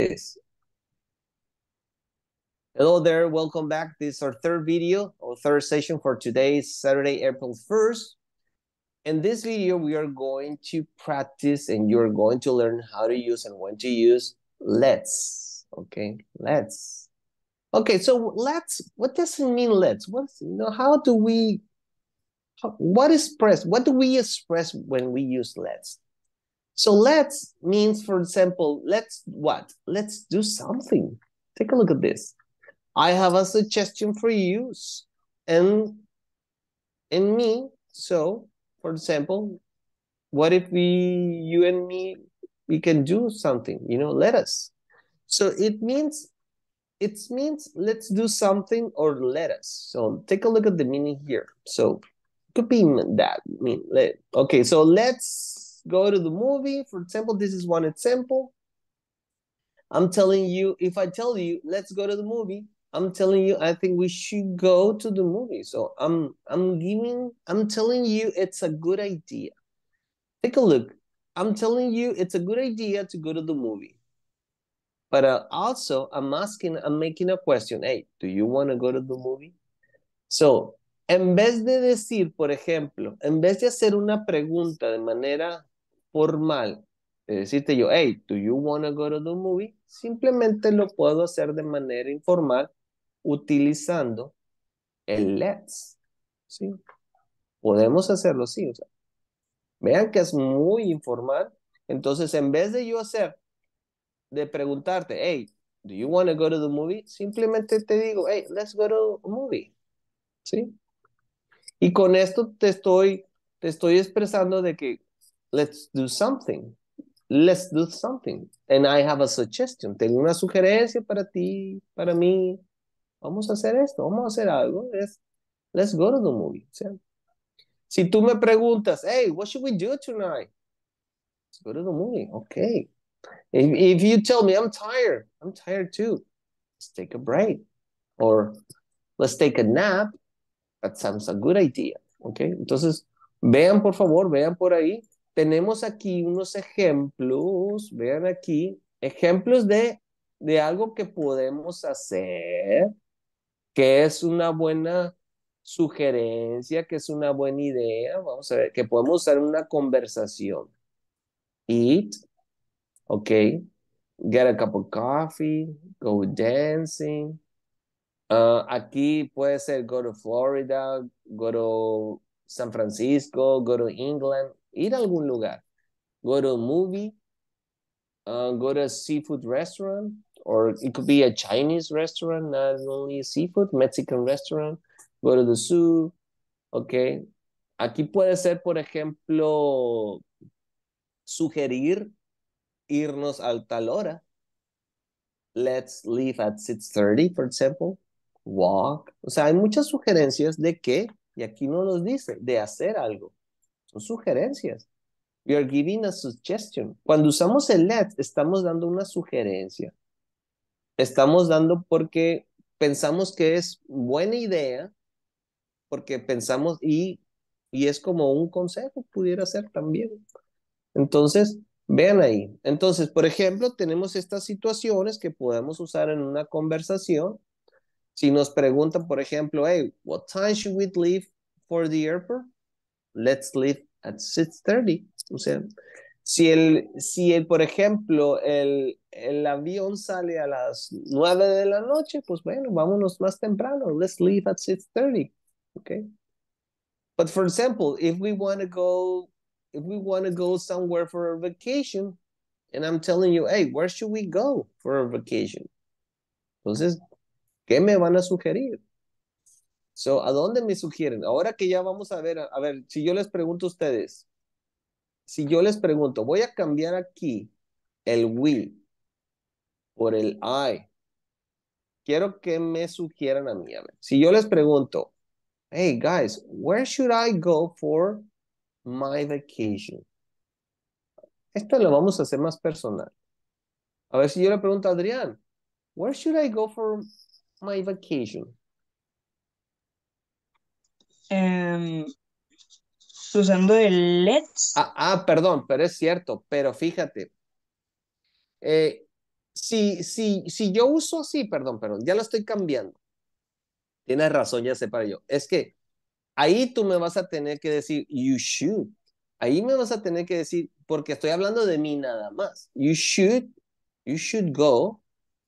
Yes. Hello there, welcome back. This is our third video or third session for today, Saturday, April 1st. In this video, we are going to practice and you're going to learn how to use and when to use let's. Okay, let's. Okay, so let's, what does it mean let's? What's, you know, how do we, how, what is press? what do we express when we use let's? So let's means, for example, let's what? Let's do something. Take a look at this. I have a suggestion for you and and me. So, for example, what if we, you and me, we can do something? You know, let us. So it means, it means let's do something or let us. So take a look at the meaning here. So could be that mean. Let, okay, so let's go to the movie. For example, this is one example. I'm telling you, if I tell you, let's go to the movie, I'm telling you, I think we should go to the movie. So I'm I'm giving I'm telling you it's a good idea. Take a look. I'm telling you it's a good idea to go to the movie. But uh, also I'm asking, I'm making a question. Hey, do you want to go to the movie? So, en vez de decir, por ejemplo, en vez de hacer una pregunta de manera formal de decirte yo, hey, do you wanna go to the movie? Simplemente lo puedo hacer de manera informal utilizando el let's. ¿sí? Podemos hacerlo así. O sea, vean que es muy informal. Entonces, en vez de yo hacer, de preguntarte, hey, do you to go to the movie? Simplemente te digo, hey, let's go to the movie. ¿Sí? Y con esto te estoy, te estoy expresando de que let's do something. Let's do something. And I have a suggestion. Tengo una sugerencia para ti, para mí. Vamos a hacer esto, vamos a hacer algo. Let's, go to the movie. Si tú me preguntas, hey, what should we do tonight? Let's go to the movie. Okay. if you tell me I'm tired, I'm tired too. Let's take a break. Or let's take a nap. That sounds a good idea. Okay. Entonces, vean por favor, vean por ahí tenemos aquí unos ejemplos, vean aquí, ejemplos de, de algo que podemos hacer, que es una buena sugerencia, que es una buena idea, vamos a ver, que podemos usar una conversación. Eat, ok, get a cup of coffee, go dancing. Ah, aquí puede ser go to Florida, go to San Francisco, go to England, ir a algún lugar. Go to a movie, uh, go to a seafood restaurant, or it could be a Chinese restaurant, not only seafood, Mexican restaurant, go to the zoo, okay. Aquí puede ser, por ejemplo, sugerir irnos al tal hora. Let's leave at 6.30, for example. Walk. O sea, hay muchas sugerencias de qué, y aquí no nos dice, de hacer algo sugerencias. We giving a suggestion. Cuando usamos el let estamos dando una sugerencia. Estamos dando porque pensamos que es buena idea, porque pensamos y, y es como un consejo, pudiera ser también. Entonces, vean ahí. Entonces, por ejemplo, tenemos estas situaciones que podemos usar en una conversación. Si nos preguntan, por ejemplo, hey, what time should we leave for the airport? let's leave at 6.30. O sea, si, el, si el, por ejemplo, el, el avión sale a las 9 de la noche, pues bueno, vámonos más temprano. Let's leave at 6.30. Okay. But for example, if we want to go, if we want to go somewhere for a vacation, and I'm telling you, hey, where should we go for a vacation? Entonces, ¿qué me van a sugerir? So, ¿a dónde me sugieren? Ahora que ya vamos a ver, a, ver, si yo les pregunto a ustedes, si yo les pregunto, voy a cambiar aquí el will por el I. Quiero que me sugieran a mí. A ver, si yo les pregunto, hey guys, where should I go for my vacation? Esto lo vamos a hacer más personal. A ver si yo le pregunto a Adrián, where should I go for my vacation? Em, usando el e ah, ah, perdón, pero es cierto, pero fíjate. Eh, si, si, yo uso, así, perdón, perdón, ya lo estoy cambiando. Tienes razón, ya sé para yo. Es que ahí tú me vas a tener que decir, you should. Ahí me vas a tener que decir, porque estoy hablando de mí nada más. You should, you should go.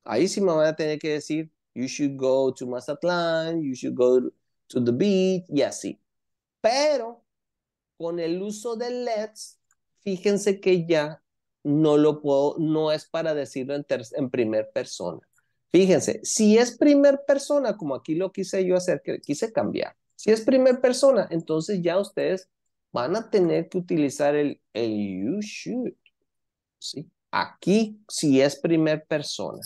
Ahí sí me van a tener que decir, you should go to Mazatlán, you should go to the beach y así. Pero con el uso de let's fíjense que ya no lo puedo, no es para decirlo en, en primer persona. Fíjense, si es primer persona, como aquí lo quise yo hacer, que quise cambiar. Si es primer persona, entonces ya ustedes van a tener que utilizar el, el you should. ¿sí? Aquí, si es primer persona,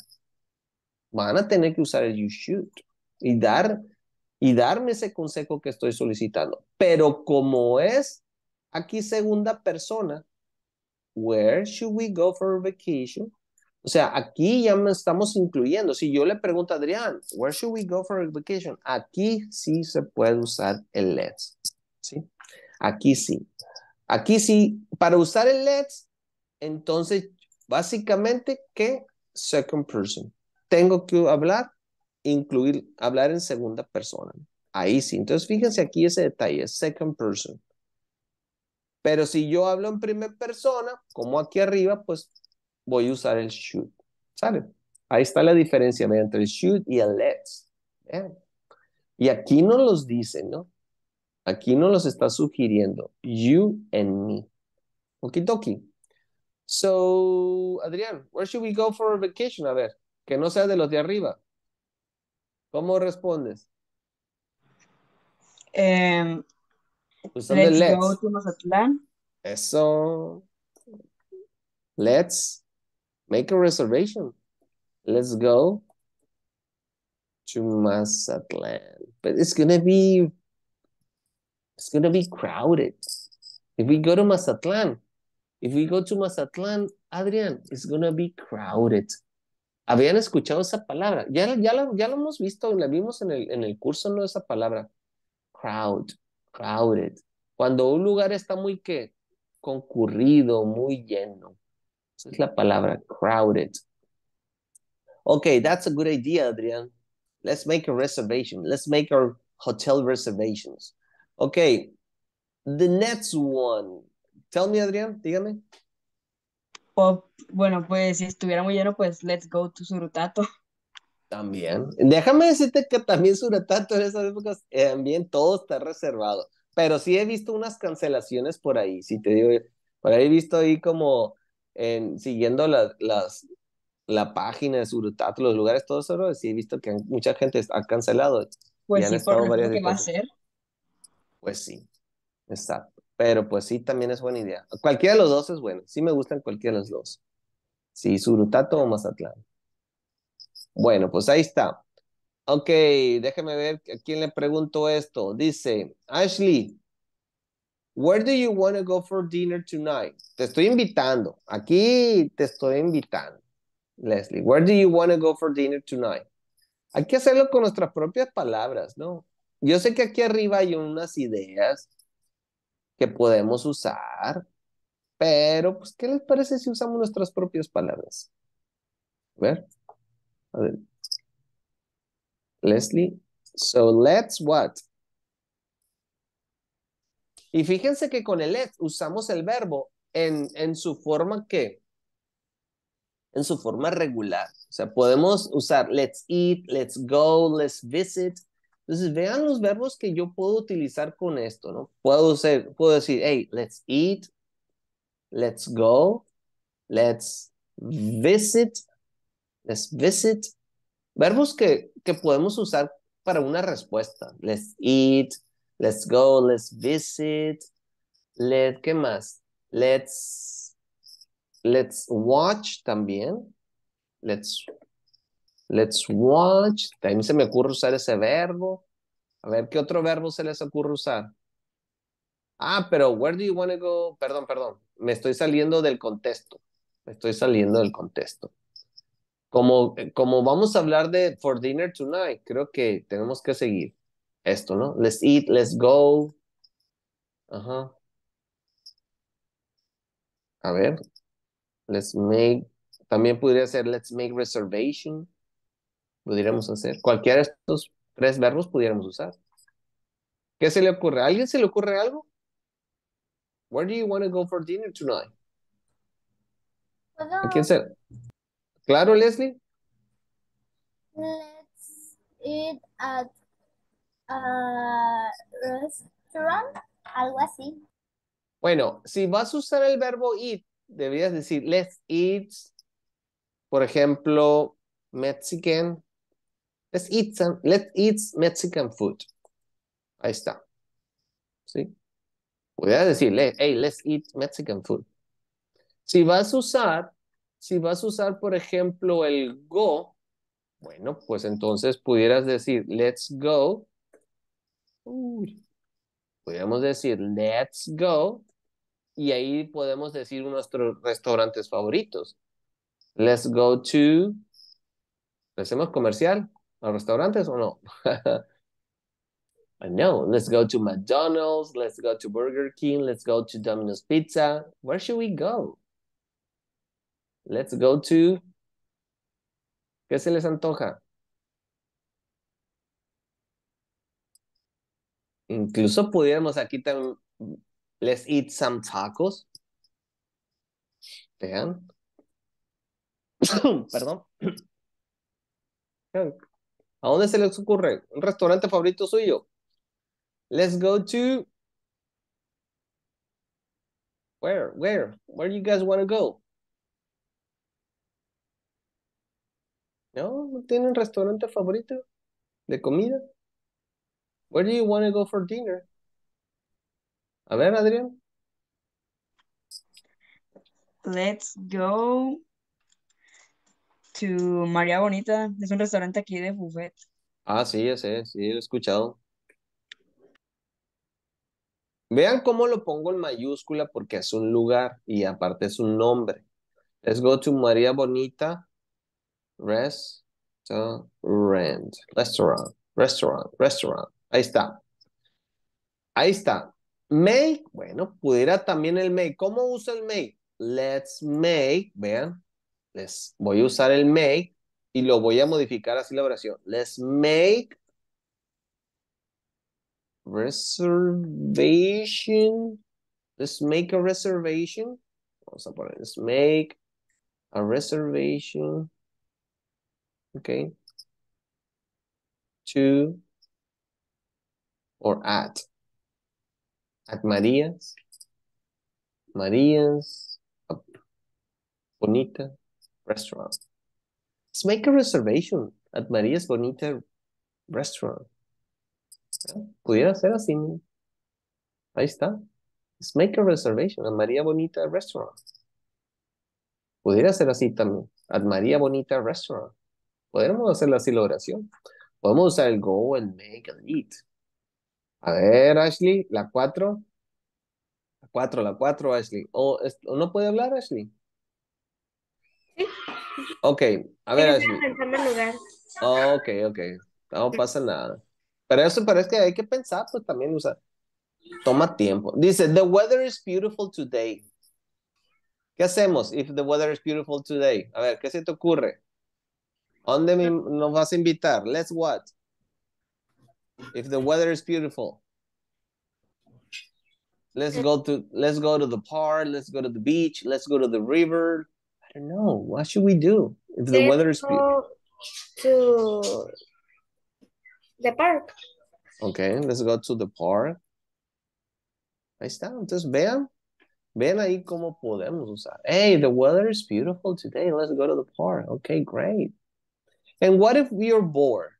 van a tener que usar el you should y dar y darme ese consejo que estoy solicitando. Pero como es aquí segunda persona, where should we go for vacation? O sea, aquí ya me estamos incluyendo. Si yo le pregunto a Adrián, where should we go for a vacation? Aquí sí se puede usar el let's. ¿sí? Aquí sí. Aquí sí, para usar el let's, entonces básicamente, ¿qué? Second person. Tengo que hablar incluir, hablar en segunda persona. Ahí sí. Entonces, fíjense aquí ese detalle, second person. Pero si yo hablo en primera persona, como aquí arriba, pues voy a usar el should. ¿Sale? Ahí está la diferencia entre el should y el let's. Y aquí no los dicen, ¿no? Aquí no los está sugiriendo. You and me. Okidoki. So, Adrián, where should we go for a vacation? A ver, que no sea de los de arriba. ¿Cómo respondes? Um, Usando let's, let's go to Mazatlán. Eso. Let's make a reservation. Let's go to Mazatlán. But it's gonna be it's gonna be crowded. If we go to Mazatlán, if we go to Mazatlán, Adrian, it's gonna be crowded. habían escuchado esa palabra. Ya, ya, la, ya lo hemos visto, la vimos en el, en el curso, ¿no? Esa palabra, crowd, crowded. Cuando un lugar está muy, ¿qué? Concurrido, muy lleno. Esa es la palabra, crowded. Okay, that's a good idea, Adrián. Let's make a reservation. Let's make our hotel reservations. Okay, the next one. Tell me, Adrián, dígame bueno, pues si estuviera muy lleno, pues let's go to Surutato. También. Déjame decirte que también Surutato en esas épocas eh, también todo está reservado. Pero sí he visto unas cancelaciones por ahí, si te digo, por ahí he visto ahí como siguiendo la, las, la página de Surutato, los lugares, todos, eso, sí he visto que mucha gente ha cancelado. Pues sí, por lo que va a ser. Pues sí, exacto. Pero pues sí, también es buena idea. Cualquiera de los dos es bueno. Sí me gustan cualquiera de los dos. Sí, Surutato o Mazatlán. Bueno, pues ahí está. Ok, déjeme ver a quién le pregunto esto. Dice, Ashley, where do you want to go for dinner tonight? Te estoy invitando. Aquí te estoy invitando. Leslie, where do you want to go for dinner tonight? Hay que hacerlo con nuestras propias palabras, ¿no? Yo sé que aquí arriba hay unas ideas que podemos usar, pero pues, ¿qué les parece si usamos nuestras propias palabras? A ver. A ver. Leslie, so let's what? Y fíjense que con el let usamos el verbo en, en su forma que, en su forma regular. O sea, podemos usar let's eat, let's go, let's visit, entonces, vean los verbos que yo puedo utilizar con esto, ¿no? Puedo, decir, hey, let's eat, let's go, let's visit, let's visit. Verbos que, que podemos usar para una respuesta. Let's eat, let's go, let's visit, let, ¿qué más? Let's, let's watch también. Let's Let's watch. También se me ocurre usar ese verbo. A ver, ¿qué otro verbo se les ocurre usar? Ah, pero where do you want to go? Perdón, perdón. Me estoy saliendo del contexto. Me estoy saliendo del contexto. Como, como vamos a hablar de for dinner tonight, creo que tenemos que seguir esto, ¿no? Let's eat, let's go. Ajá. A ver. Let's make. También podría ser let's make reservation pudiéramos hacer. Cualquiera de estos tres verbos pudiéramos usar. ¿Qué se le ocurre? ¿A alguien se le ocurre algo? Where do you want to go for dinner tonight? ¿A quién se? ¿Claro, Leslie? Let's eat at a restaurant, algo así. Bueno, si vas a usar el verbo eat, deberías decir let's eat, por ejemplo, Mexican Let's eat, some, let's eat Mexican food. Ahí está. ¿Sí? Podrías decir, hey, let's eat Mexican food. Si vas a usar, si vas a usar, por ejemplo, el go, bueno, pues entonces pudieras decir, let's go. Uy. Podríamos decir, let's go. Y ahí podemos decir nuestros restaurantes favoritos. Let's go to. Hacemos comercial. ¿A restaurantes o no? no, let's go to McDonald's, let's go to Burger King, let's go to Domino's Pizza. Where should we go? Let's go to... ¿Qué se les antoja? Incluso pudiéramos aquí también... Let's eat some tacos. Vean. Perdón. ¿A dónde se les ocurre? ¿Un restaurante favorito suyo? Let's go to... Where? Where? Where do you guys want to go? ¿No? ¿No tienen restaurante favorito de comida? Where do you want to go for dinner? A ver, Adrián. Let's go to María Bonita. Es un restaurante aquí de buffet. Ah, sí, ya sé, sí, lo he escuchado. Vean cómo lo pongo en mayúscula porque es un lugar y aparte es un nombre. Let's go to María Bonita Restaurant. Restaurant, restaurant, restaurant. Ahí está. Ahí está. Make, bueno, pudiera también el make. ¿Cómo uso el make? Let's make, vean, voy a usar el make y lo voy a modificar así la oración. Let's make reservation. Let's make a reservation. Vamos a poner, let's make a reservation. Okay. To or at. At marías marías Bonita restaurant. Let's pues, make a reservation at Maria's Bonita Restaurant. Pudiera ser así. Ahí está. Let's pues, make a reservation at María Bonita Restaurant. Pudiera ser así también. At María Bonita Restaurant. Podríamos hacer así la oración. Podemos usar el go and make and eat. A ver, Ashley, la cuatro La cuatro, la cuatro Ashley. ¿O, oh, ¿No puede hablar, Ashley? Ok, a ver. ok, ok. No pasa nada. Pero eso parece que hay que pensar, pues, también, toma tiempo. Dice, the weather is beautiful today. ¿Qué hacemos if the weather is beautiful today? A ver, ¿qué se te ocurre? ¿Dónde nos vas a invitar? Let's what? If the weather is beautiful. Let's eh. go to let's go to the park, let's go to the beach, let's go to the river, I don't know. What should we do if the weather is beautiful? To the park. Okay, let's go to the park. Ahí está. Entonces vean, vean ahí cómo podemos usar. Hey, the weather is beautiful today. Let's go to the park. Okay, great. And what if we are bored?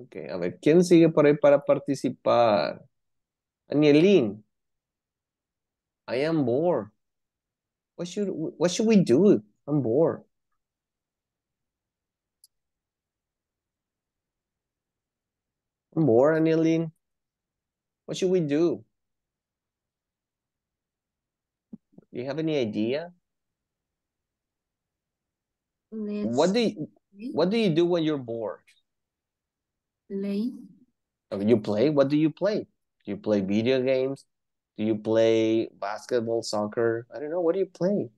Okay, a ver, ¿quién sigue por ahí para participar? Anielín. I am bored. What should what should we do? I'm bored. I'm bored, Annalene. What should we do? Do you have any idea? Let's what do you, what do you do when you're bored? Play. Oh, you play? What do you play? Do you play video games? Do you play basketball, soccer? I don't know. What do you play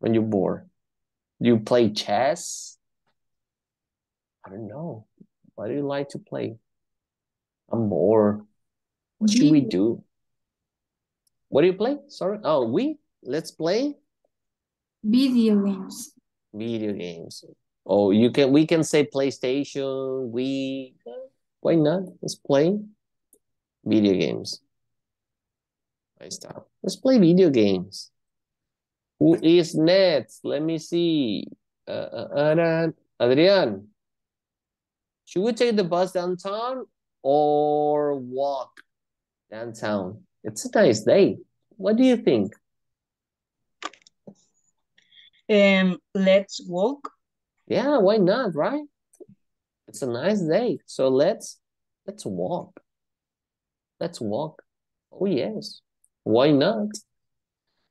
when you're bored? Do you play chess? I don't know. What do you like to play? I'm bored. What should we do? What do you play? Sorry. Oh, we let's play video games. Video games. Oh, you can. We can say PlayStation. We. Why not? Let's play video games. I stop. Let's play video games. Who is next? Let me see. Uh, uh, Ana, Adrian. Should we take the bus downtown or walk downtown? It's a nice day. What do you think? Um, let's walk. Yeah, why not, right? It's a nice day. So let's let's walk. Let's walk. Oh yes. Why not?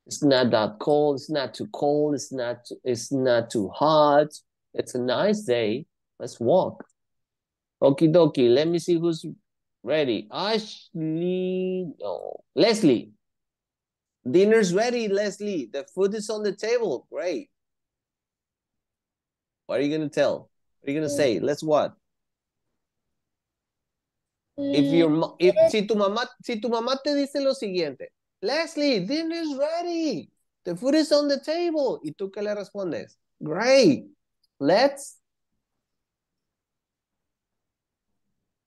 It's not that cold. It's not too cold. It's not. It's not too hot. It's a nice day. Let's walk. Okie dokie. Let me see who's ready. Ashley. No. Leslie. Dinner's ready, Leslie. The food is on the table. Great. What are you gonna tell? What are you gonna say? Let's what? If mm. your if si tu mamá si tu mamá te dice lo siguiente, Leslie, dinner is ready. The food is on the table. ¿Y tú qué le respondes? Great. Let's.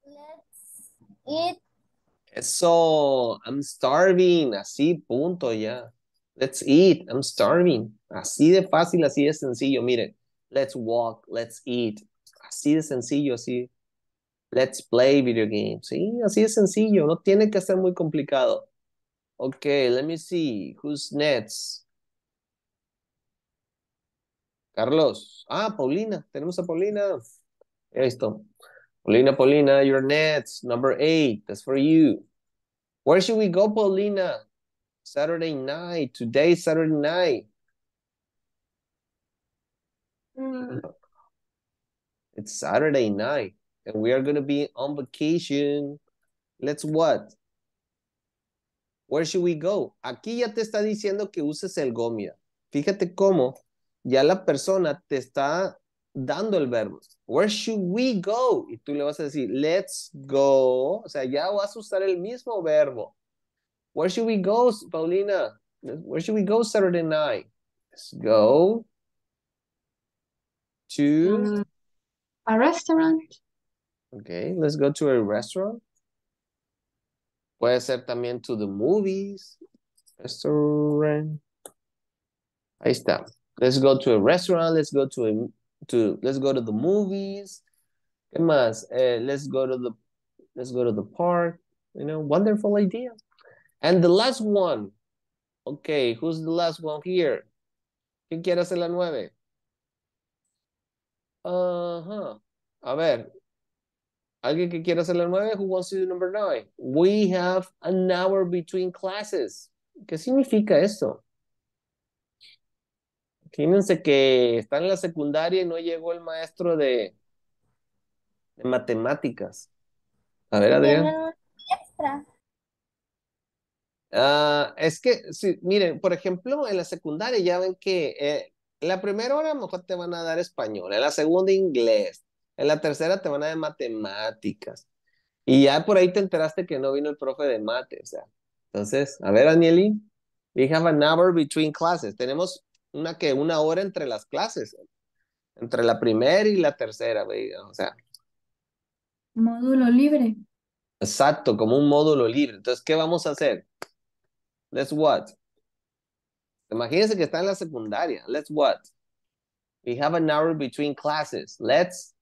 Let's eat. Eso. I'm starving. Así, punto ya. Let's eat. I'm starving. Así de fácil, así de sencillo. Mire, let's walk. Let's eat. Así de sencillo, así. Let's play video games. Sí, así de sencillo. No tiene que ser muy complicado. Okay, let me see. Who's next? Carlos. Ah, Paulina. Tenemos a Paulina. Listo. Paulina, Paulina, your nets. Number eight. That's for you. Where should we go, Paulina? Saturday night. Today, Saturday night. Mm. It's Saturday night. And we are going to be on vacation. Let's what? Where should we go? Aquí ya te está diciendo que uses el gomia. Fíjate cómo ya la persona te está dando el verbo. Where should we go? Y tú le vas a decir, let's go. O sea, ya vas a usar el mismo verbo. Where should we go, Paulina? Where should we go Saturday night? Let's go to mm, a restaurant. Okay, let's go to a restaurant. Puede ser también to the movies, restaurant. Ahí está. Let's go to a restaurant, let's go to, a, to let's go to the movies. ¿Qué más? Eh, let's go to the let's go to the park. You know, wonderful idea. And the last one. Okay, who's the last one here? ¿Quién quiere hacer la nueve? Uh A ver, Alguien que quiera hacer la 9, who wants to do number 9? We have an hour between classes. ¿Qué significa eso? Imagínense que están en la secundaria y no llegó el maestro de, matemáticas. A ver, Adrián. Uh, es que, miren, por ejemplo, en la secundaria ya ven que eh, la primera hora a lo mejor te van a dar español, en la segunda inglés, en la tercera te van a de matemáticas. Y ya por ahí te enteraste que no vino el profe de mate, o sea. Entonces, a ver, Anieli, we have an hour between classes. Tenemos una que una hora entre las clases, entre la primera y la tercera, o sea. Módulo libre. Exacto, como un módulo libre. Entonces, ¿qué vamos a hacer? Let's what? Imagínense que está en la secundaria. Let's what? We have an hour between classes. Let's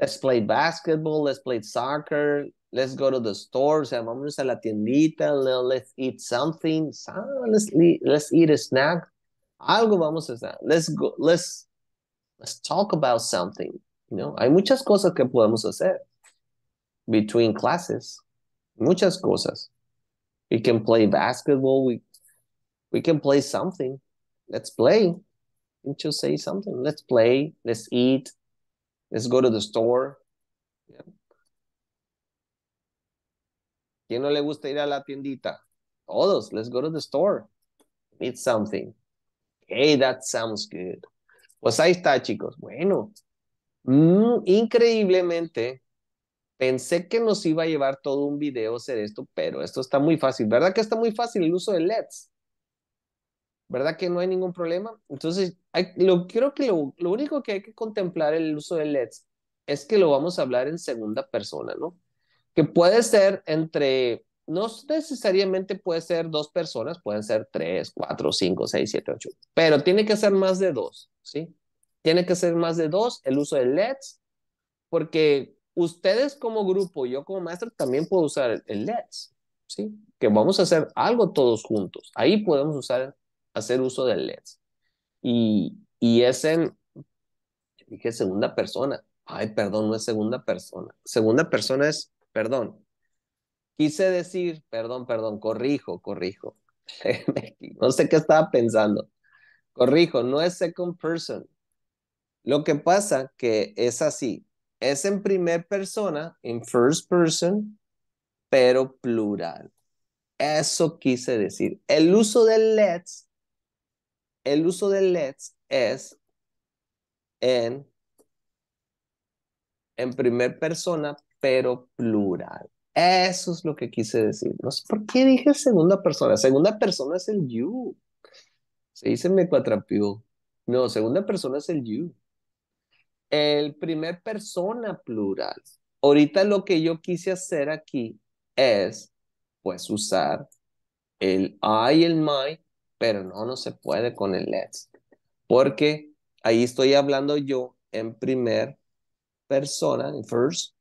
Let's play basketball. Let's play soccer. Let's go to the stores. Vamos a la tiendita. Let's eat something. Let's, let's eat a snack. Algo vamos a hacer. Let's go. Let's, let's talk about something. You know, hay muchas cosas que podemos hacer between classes. Muchas cosas. We can play basketball. We, we can play something. Let's play. Didn't you say something? Let's play. Let's eat. Let's go to the store. ¿Quién no le gusta ir a la tiendita? Todos, let's go to the store. Eat something. Hey, that sounds good. Pues ahí está, chicos. Bueno, mm, increíblemente, pensé que nos iba a llevar todo un video hacer esto, pero esto está muy fácil. ¿Verdad que está muy fácil el uso de LEDs? ¿verdad? Que no hay ningún problema. Entonces, lo, creo que lo, lo, único que hay que contemplar el uso de LEDs es que lo vamos a hablar en segunda persona, ¿no? Que puede ser entre, no necesariamente puede ser dos personas, pueden ser tres, cuatro, cinco, seis, siete, ocho, pero tiene que ser más de dos, ¿sí? Tiene que ser más de dos el uso de LEDs, porque ustedes como grupo, yo como maestro, también puedo usar el LEDs, ¿sí? Que vamos a hacer algo todos juntos. Ahí podemos usar hacer uso del led Y, es en, dije segunda persona. Ay, perdón, no es segunda persona. Segunda persona es, perdón. Quise decir, perdón, perdón, corrijo, corrijo. no sé qué estaba pensando. Corrijo, no es second person. Lo que pasa que es así. Es en primer persona, en first person, pero plural. Eso quise decir. El uso del let's el uso de let's es en, en primer persona, pero plural. Eso es lo que quise decir. No sé por qué dije segunda persona. Segunda persona es el you. se dice me cuatrapió. No, segunda persona es el you. El primer persona plural. Ahorita lo que yo quise hacer aquí es, pues, usar el I y el my pero no, no se puede con el let's. Porque ahí estoy hablando yo en primer persona, en first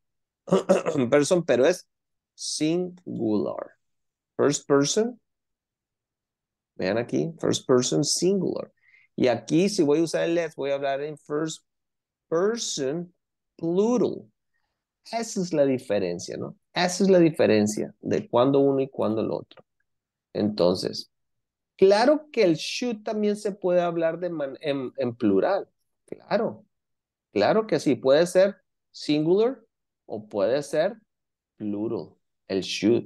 person, pero es singular. First person, vean aquí, first person singular. Y aquí si voy a usar el let's, voy a hablar en first person plural. Esa es la diferencia, ¿no? Esa es la diferencia de cuando uno y cuando el otro. Entonces, Claro que el should también se puede hablar de en, plural. Claro, claro que sí. Puede ser singular o puede ser plural. El should.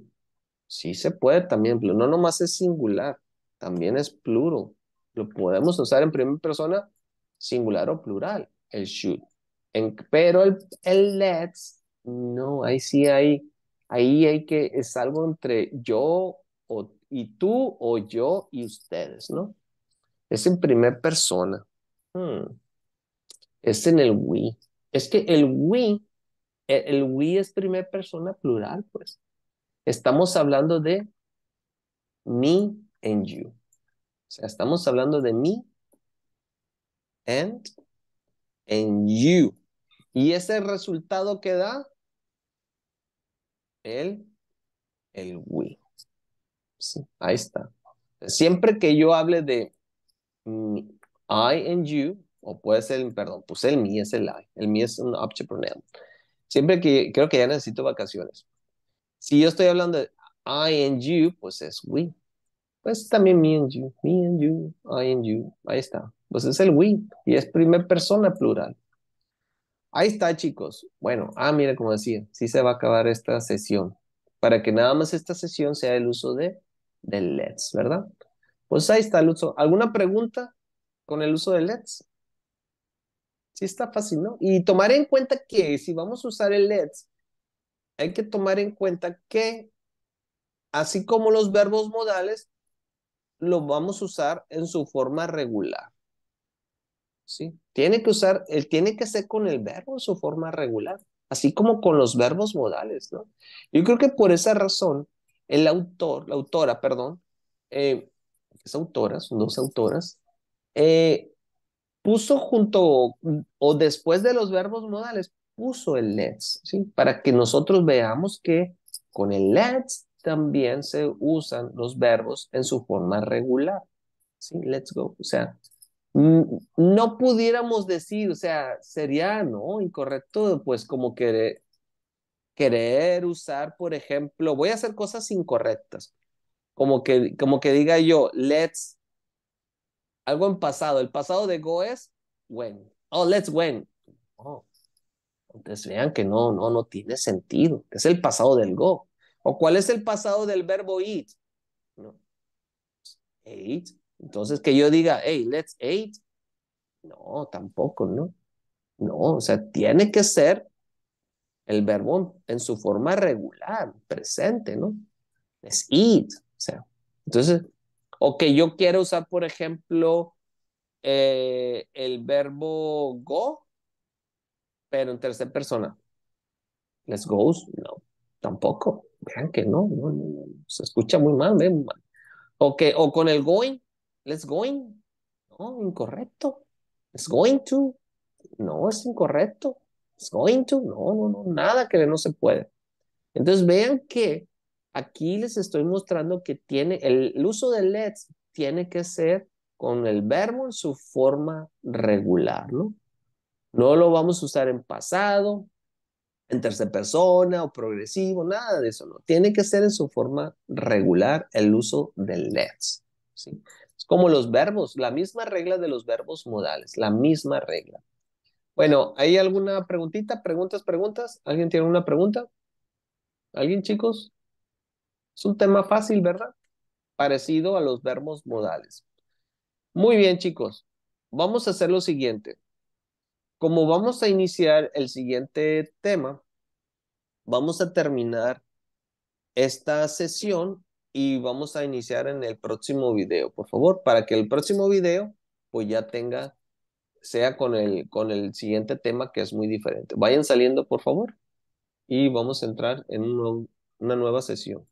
Sí se puede también. No nomás es singular, también es plural. Lo podemos usar en primera persona, singular o plural, el should. pero el, el let's, no, ahí sí hay, ahí hay que, es algo entre yo o y tú o yo y ustedes, ¿no? Es en primera persona. Hmm. Es en el we. Es que el we, e, el, we es primera persona plural, pues. Estamos hablando de me and you. O sea, estamos hablando de me and, and you. Y ese resultado que da el, el we ahí está. Siempre que yo hable de mm, I and you, o puede ser, perdón, pues el me, es el I. El me es un object pronoun. Siempre que creo que ya necesito vacaciones. Si yo estoy hablando de I and you, pues es we. Pues también me and you, me and you, I and you. Ahí está. Pues es el we y es primer persona plural. Ahí está, chicos. Bueno, ah, mira, como decía, sí se va a acabar esta sesión. Para que nada más esta sesión sea el uso de de LEDs, ¿verdad? Pues ahí está el uso. ¿Alguna pregunta con el uso de LEDs? Sí está fácil, ¿no? Y tomar en cuenta que si vamos a usar el LEDs, hay que tomar en cuenta que así como los verbos modales, los vamos a usar en su forma regular. ¿Sí? Tiene que usar, él tiene que ser con el verbo en su forma regular, así como con los verbos modales, ¿no? Yo creo que por esa razón el autor, la autora, perdón, eh, es autora, son dos autoras, eh, puso junto o después de los verbos modales, puso el let's, ¿sí? Para que nosotros veamos que con el let's también se usan los verbos en su forma regular, ¿sí? Let's go, o sea, mm, no pudiéramos decir, o sea, sería, ¿no? Incorrecto, pues como que querer usar, por ejemplo, voy a hacer cosas incorrectas, como que, como que diga yo, let's, algo en pasado, el pasado de go es when, oh, let's when. Oh. Entonces vean que no, no, no tiene sentido, es el pasado del go. ¿O cuál es el pasado del verbo eat? No. Eat. Entonces que yo diga, hey, let's eat. No, tampoco, ¿no? No, o sea, tiene que ser el verbo en su forma regular, presente, ¿no? Es eat. O sea, entonces, o okay, que yo quiero usar, por ejemplo, eh, el verbo go, pero en tercera persona. Let's go, no, tampoco. Vean que no, no, se escucha muy mal, ¿eh? Ok, o con el going, let's going, no, incorrecto. let's going to, no, es incorrecto going to. No, no, no, nada que no se puede. Entonces vean que aquí les estoy mostrando que tiene el, uso de let's tiene que ser con el verbo en su forma regular, ¿no? No lo vamos a usar en pasado, en tercera persona o progresivo, nada de eso, no. Tiene que ser en su forma regular el uso del let's. ¿sí? Es como los verbos, la misma regla de los verbos modales, la misma regla. Bueno, ¿hay alguna preguntita? ¿Preguntas, preguntas? ¿Alguien tiene una pregunta? ¿Alguien, chicos? Es un tema fácil, ¿verdad? Parecido a los verbos modales. Muy bien, chicos. Vamos a hacer lo siguiente. Como vamos a iniciar el siguiente tema, vamos a terminar esta sesión y vamos a iniciar en el próximo video, por favor, para que el próximo video pues ya tenga sea con el, con el siguiente tema que es muy diferente. Vayan saliendo, por favor, y vamos a entrar en una nueva sesión.